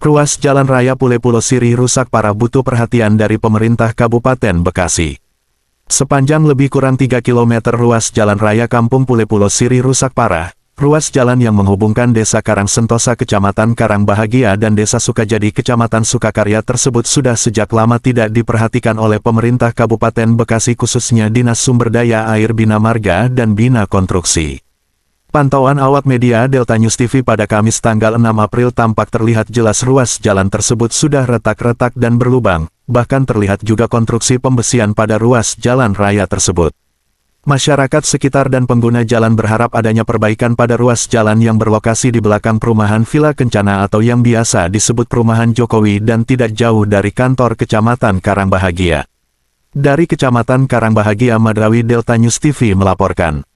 ruas jalan raya pule pulau Siri rusak parah butuh perhatian dari pemerintah Kabupaten Bekasi. Sepanjang lebih kurang 3 km ruas jalan raya Kampung pule pulau Siri rusak parah, ruas jalan yang menghubungkan Desa Karang Sentosa Kecamatan Karang Bahagia dan Desa Sukajadi Kecamatan Sukakarya tersebut sudah sejak lama tidak diperhatikan oleh pemerintah Kabupaten Bekasi khususnya Dinas Sumber Daya Air Bina Marga dan Bina Konstruksi. Pantauan awak media Delta News TV pada Kamis tanggal 6 April tampak terlihat jelas ruas jalan tersebut sudah retak-retak dan berlubang, bahkan terlihat juga konstruksi pembesian pada ruas jalan raya tersebut. Masyarakat sekitar dan pengguna jalan berharap adanya perbaikan pada ruas jalan yang berlokasi di belakang perumahan Villa Kencana atau yang biasa disebut perumahan Jokowi dan tidak jauh dari kantor Kecamatan Karangbahagia. Dari Kecamatan Karangbahagia Madrawi Delta News TV melaporkan.